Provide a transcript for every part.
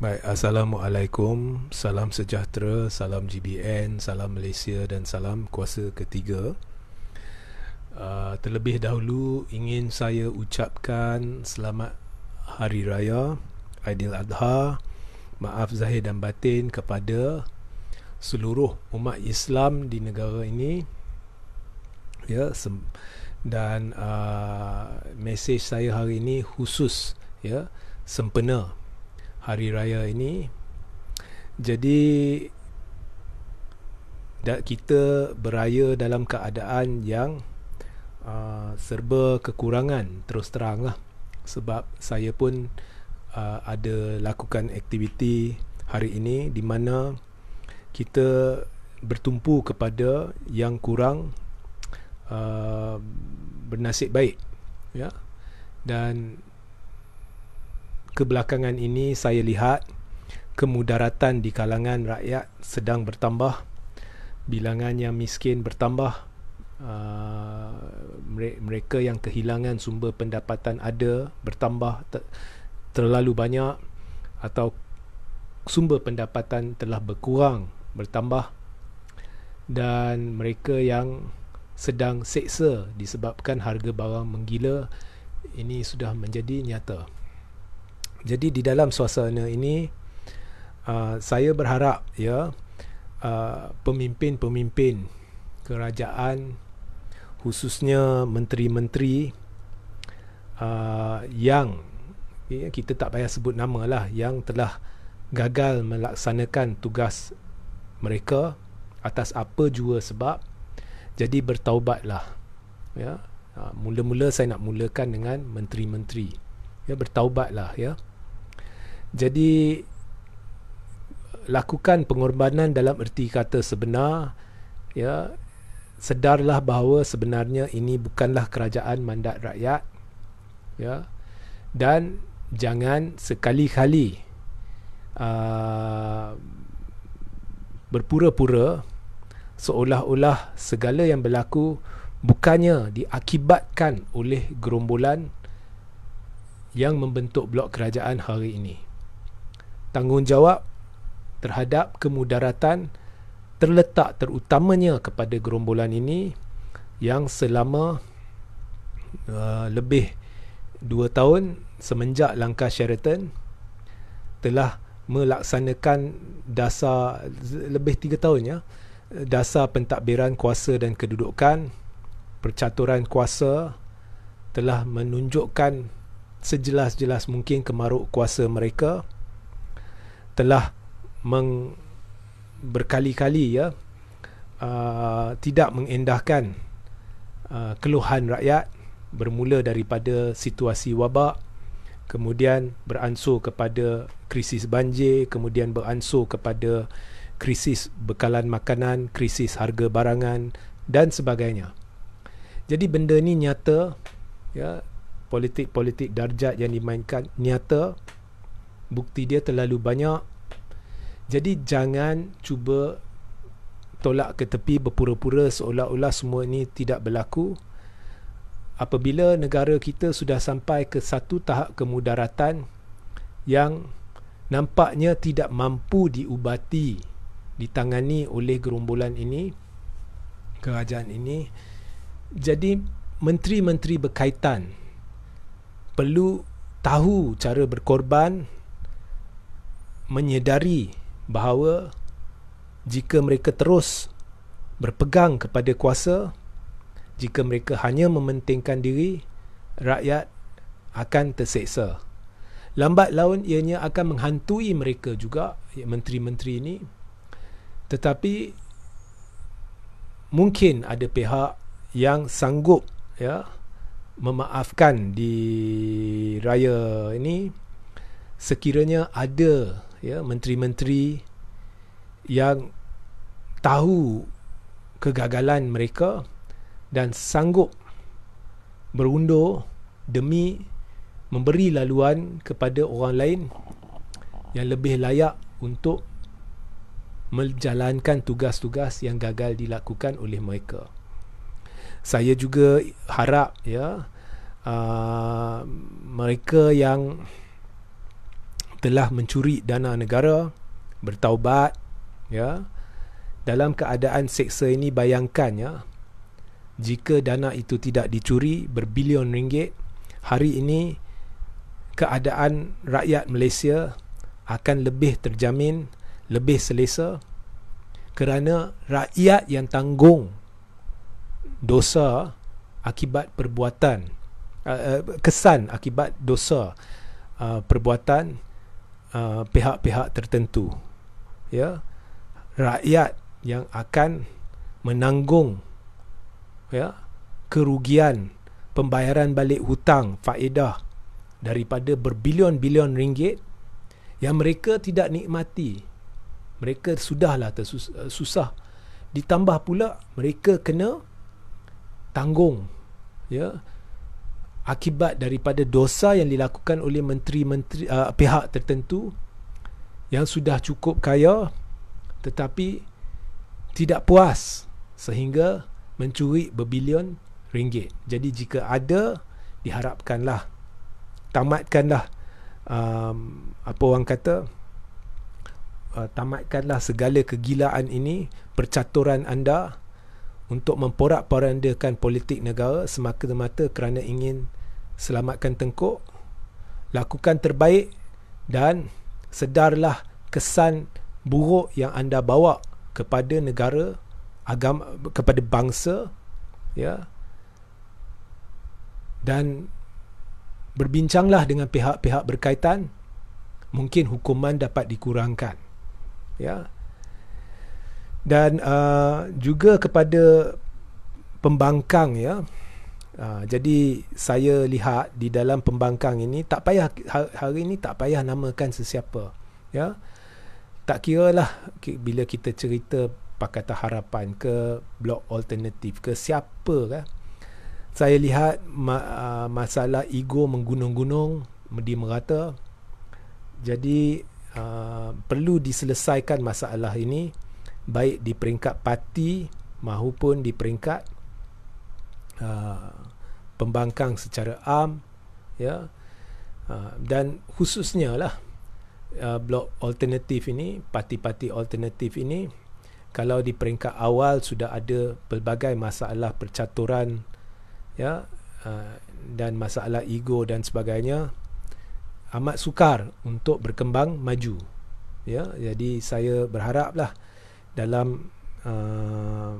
Baik, Assalamualaikum, salam sejahtera, salam GBN, salam Malaysia dan salam kuasa ketiga. Uh, terlebih dahulu ingin saya ucapkan selamat Hari Raya Aidil Adha Maaf Zahir dan Batin kepada seluruh umat Islam di negara ini ya, Dan uh, mesej saya hari ini khusus ya, sempena hari raya ini. Jadi kita beraya dalam keadaan yang uh, serba kekurangan terus terang lah sebab saya pun uh, ada lakukan aktiviti hari ini di mana kita bertumpu kepada yang kurang uh, bernasib baik ya dan kebelakangan ini saya lihat kemudaratan di kalangan rakyat sedang bertambah bilangan yang miskin bertambah uh, mereka yang kehilangan sumber pendapatan ada bertambah ter- terlalu banyak atau sumber pendapatan telah berkurang bertambah dan mereka yang sedang seksa disebabkan harga bawang menggila ini sudah menjadi nyata jadi di dalam suasana ini uh, saya berharap ya uh, pemimpin-pemimpin kerajaan khususnya menteri-menteri uh, yang ya, kita tak payah sebut nama lah yang telah gagal melaksanakan tugas mereka atas apa jua sebab jadi bertaubatlah ya uh, mula-mula saya nak mulakan dengan menteri-menteri ya bertaubatlah ya jadi lakukan pengorbanan dalam erti kata sebenar ya sedarlah bahawa sebenarnya ini bukanlah kerajaan mandat rakyat ya dan jangan sekali-kali uh, berpura-pura seolah-olah segala yang berlaku bukannya diakibatkan oleh gerombolan yang membentuk blok kerajaan hari ini tanggungjawab terhadap kemudaratan terletak terutamanya kepada gerombolan ini yang selama uh, lebih dua tahun semenjak langkah Sheraton telah melaksanakan dasar lebih tiga tahun ya dasar pentadbiran kuasa dan kedudukan percaturan kuasa telah menunjukkan sejelas-jelas mungkin kemaruk kuasa mereka telah meng berkali-kali ya uh, tidak mengendahkan uh, keluhan rakyat bermula daripada situasi wabak kemudian beransur kepada krisis banjir kemudian beransur kepada krisis bekalan makanan krisis harga barangan dan sebagainya jadi benda ni nyata ya politik-politik darjat yang dimainkan nyata bukti dia terlalu banyak jadi jangan cuba tolak ke tepi berpura-pura seolah-olah semua ini tidak berlaku apabila negara kita sudah sampai ke satu tahap kemudaratan yang nampaknya tidak mampu diubati ditangani oleh gerombolan ini kerajaan ini jadi menteri-menteri berkaitan perlu tahu cara berkorban menyedari bahawa jika mereka terus berpegang kepada kuasa jika mereka hanya mementingkan diri rakyat akan terseksa lambat laun ianya akan menghantui mereka juga ya, menteri-menteri ini tetapi mungkin ada pihak yang sanggup ya memaafkan di raya ini sekiranya ada ya menteri-menteri yang tahu kegagalan mereka dan sanggup berundur demi memberi laluan kepada orang lain yang lebih layak untuk menjalankan tugas-tugas yang gagal dilakukan oleh mereka. Saya juga harap ya uh, mereka yang telah mencuri dana negara bertaubat ya dalam keadaan seksa ini bayangkan ya jika dana itu tidak dicuri berbilion ringgit hari ini keadaan rakyat Malaysia akan lebih terjamin lebih selesa kerana rakyat yang tanggung dosa akibat perbuatan eh, eh, kesan akibat dosa eh, perbuatan uh, pihak-pihak tertentu ya rakyat yang akan menanggung ya kerugian pembayaran balik hutang faedah daripada berbilion-bilion ringgit yang mereka tidak nikmati mereka sudahlah uh, susah ditambah pula mereka kena tanggung ya akibat daripada dosa yang dilakukan oleh menteri-menteri uh, pihak tertentu yang sudah cukup kaya tetapi tidak puas sehingga mencuri berbilion ringgit. Jadi jika ada diharapkanlah tamatkanlah um, apa orang kata uh, tamatkanlah segala kegilaan ini percaturan anda untuk memporak-porandakan politik negara semata-mata kerana ingin selamatkan tengkuk lakukan terbaik dan sedarlah kesan buruk yang anda bawa kepada negara agama kepada bangsa ya dan berbincanglah dengan pihak-pihak berkaitan mungkin hukuman dapat dikurangkan ya dan uh, juga kepada pembangkang ya uh, jadi saya lihat di dalam pembangkang ini tak payah ha-, hari ini tak payah namakan sesiapa ya tak kira lah bila kita cerita Pakatan Harapan ke Blok Alternatif ke siapa kan saya lihat ma- uh, masalah ego menggunung-gunung di merata jadi uh, perlu diselesaikan masalah ini baik di peringkat parti maupun di peringkat uh, pembangkang secara am ya uh, dan khususnya lah uh, blok alternatif ini parti-parti alternatif ini kalau di peringkat awal sudah ada pelbagai masalah percaturan ya uh, dan masalah ego dan sebagainya amat sukar untuk berkembang maju ya jadi saya berharaplah dalam uh,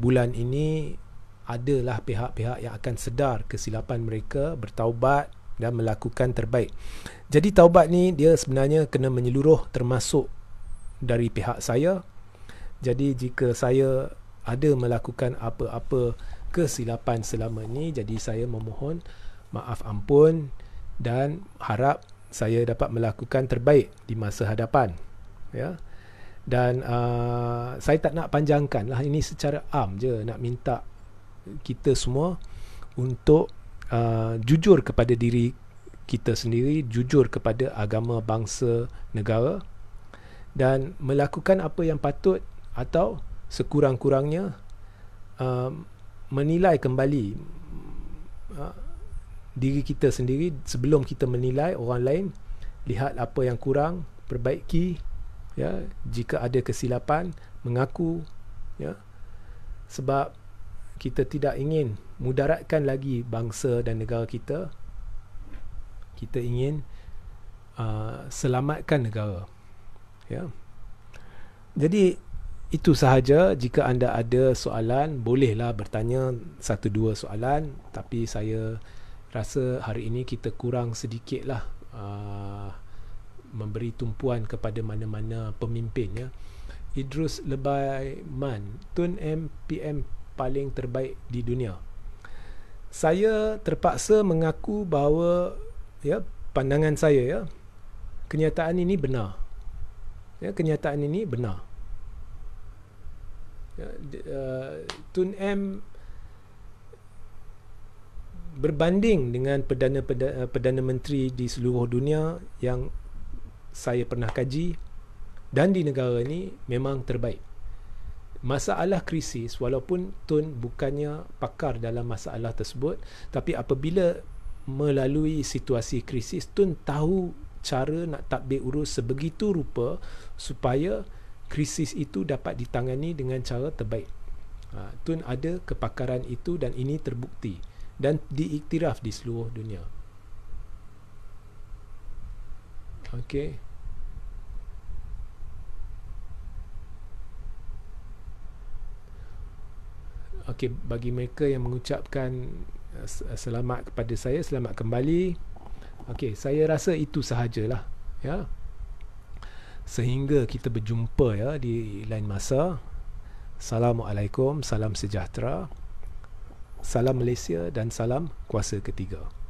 bulan ini adalah pihak-pihak yang akan sedar kesilapan mereka bertaubat dan melakukan terbaik. Jadi taubat ni dia sebenarnya kena menyeluruh termasuk dari pihak saya. Jadi jika saya ada melakukan apa-apa kesilapan selama ini, jadi saya memohon maaf ampun dan harap saya dapat melakukan terbaik di masa hadapan. Ya. Yeah dan uh, saya tak nak panjangkan lah ini secara am je nak minta kita semua untuk uh, jujur kepada diri kita sendiri jujur kepada agama bangsa negara dan melakukan apa yang patut atau sekurang-kurangnya uh, menilai kembali uh, diri kita sendiri sebelum kita menilai orang lain lihat apa yang kurang perbaiki ya jika ada kesilapan mengaku ya sebab kita tidak ingin mudaratkan lagi bangsa dan negara kita kita ingin uh, selamatkan negara ya jadi itu sahaja jika anda ada soalan bolehlah bertanya satu dua soalan tapi saya rasa hari ini kita kurang sedikitlah uh, memberi tumpuan kepada mana-mana pemimpinnya Idrus Lebai Man Tun MPM paling terbaik di dunia saya terpaksa mengaku bahawa ya pandangan saya ya kenyataan ini benar ya kenyataan ini benar ya, uh, Tun M berbanding dengan perdana perdana menteri di seluruh dunia yang saya pernah kaji dan di negara ini memang terbaik. Masalah krisis walaupun Tun bukannya pakar dalam masalah tersebut tapi apabila melalui situasi krisis Tun tahu cara nak tadbir urus sebegitu rupa supaya krisis itu dapat ditangani dengan cara terbaik. Ha, Tun ada kepakaran itu dan ini terbukti dan diiktiraf di seluruh dunia. Okay. Okay bagi mereka yang mengucapkan eh, eh, selamat kepada saya selamat kembali Okay saya rasa itu sahaja lah. ya sehingga kita berjumpa ya di lain masa Assalamualaikum salam sejahtera salam Malaysia dan salam kuasa ketiga